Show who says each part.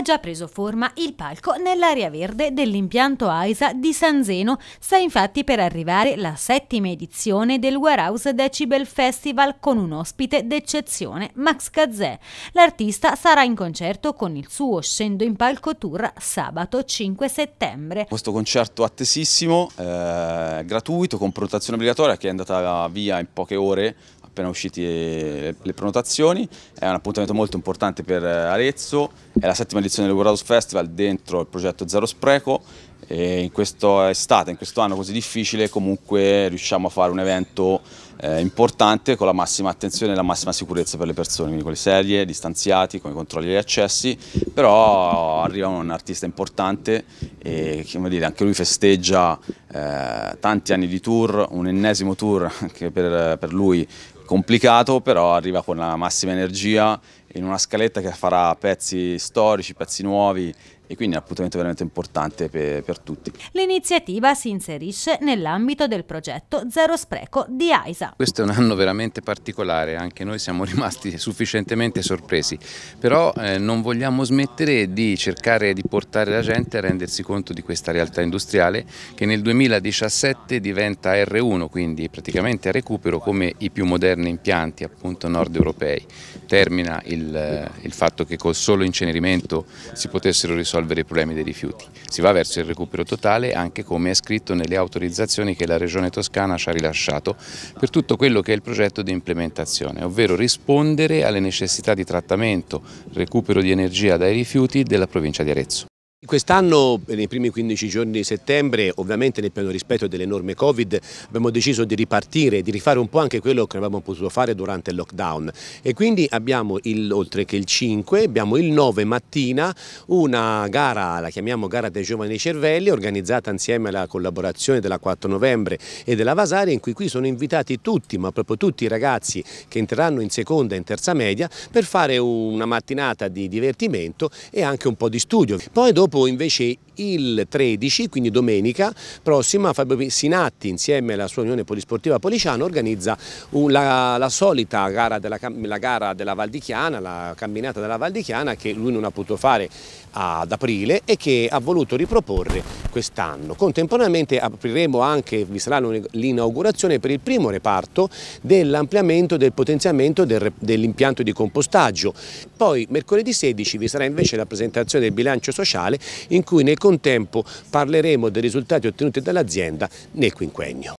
Speaker 1: ha già preso forma il palco nell'area verde dell'impianto AISA di San Zeno. Sta infatti per arrivare la settima edizione del Warehouse Decibel Festival con un ospite d'eccezione, Max Cazzè. L'artista sarà in concerto con il suo Scendo in palco tour sabato 5 settembre.
Speaker 2: Questo concerto attesissimo, eh, gratuito, con prenotazione obbligatoria che è andata via in poche ore appena uscite le, le prenotazioni, è un appuntamento molto importante per eh, Arezzo, è la settima edizione del World House Festival dentro il progetto Zero Spreco e in questa estate, in questo anno così difficile, comunque riusciamo a fare un evento eh, importante con la massima attenzione e la massima sicurezza per le persone, quindi con le serie, distanziati, con i controlli degli accessi, però arriva un artista importante e dire, anche lui festeggia eh, tanti anni di tour, un ennesimo tour anche per, per lui complicato, però arriva con la massima energia in una scaletta che farà pezzi storici, pezzi nuovi e quindi è un appuntamento veramente importante per, per tutti.
Speaker 1: L'iniziativa si inserisce nell'ambito del progetto Zero Spreco di AISA.
Speaker 2: Questo è un anno veramente
Speaker 3: particolare, anche noi siamo rimasti sufficientemente sorpresi, però eh, non vogliamo smettere di cercare di portare la gente a rendersi conto di questa realtà industriale che nel 2017 diventa R1, quindi praticamente a recupero come i più moderni impianti appunto nord europei. Termina il, il fatto che col solo incenerimento si potessero risolvere risolvere i problemi dei rifiuti. Si va verso il recupero totale anche come è scritto nelle autorizzazioni che la Regione Toscana ci ha rilasciato per tutto quello che è il progetto di implementazione, ovvero rispondere alle necessità di trattamento, recupero di energia dai rifiuti della provincia di Arezzo.
Speaker 4: Quest'anno, nei primi 15 giorni di settembre, ovviamente nel pieno rispetto delle norme Covid, abbiamo deciso di ripartire, di rifare un po' anche quello che avevamo potuto fare durante il lockdown e quindi abbiamo, il, oltre che il 5, abbiamo il 9 mattina una gara, la chiamiamo gara dei giovani cervelli, organizzata insieme alla collaborazione della 4 novembre e della Vasari, in cui qui sono invitati tutti, ma proprio tutti i ragazzi che entreranno in seconda e in terza media per fare una mattinata di divertimento e anche un po' di studio. Poi dopo Expo invece il 13, quindi domenica prossima, Fabio Sinatti insieme alla sua Unione Polisportiva Policiano organizza la, la solita gara della, la gara della Val di Chiana, la camminata della Val di Chiana che lui non ha potuto fare ad aprile e che ha voluto riproporre quest'anno. Contemporaneamente apriremo anche, vi sarà l'inaugurazione per il primo reparto dell'ampliamento del potenziamento del, dell'impianto di compostaggio. Poi mercoledì 16 vi sarà invece la presentazione del bilancio sociale in cui nel contempo parleremo dei risultati ottenuti dall'azienda nel quinquennio.